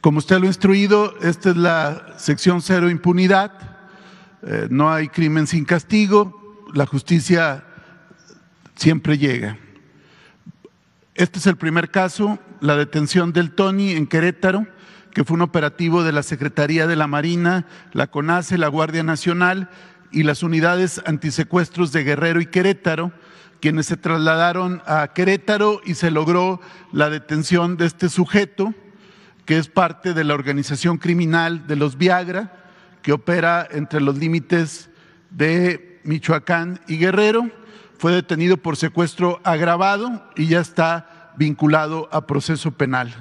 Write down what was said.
Como usted lo ha instruido, esta es la sección cero impunidad. Eh, no hay crimen sin castigo. La justicia siempre llega. Este es el primer caso, la detención del Tony en Querétaro, que fue un operativo de la Secretaría de la Marina, la CONACE, la Guardia Nacional y las unidades antisecuestros de Guerrero y Querétaro, quienes se trasladaron a Querétaro y se logró la detención de este sujeto que es parte de la organización criminal de los Viagra, que opera entre los límites de Michoacán y Guerrero. Fue detenido por secuestro agravado y ya está vinculado a proceso penal.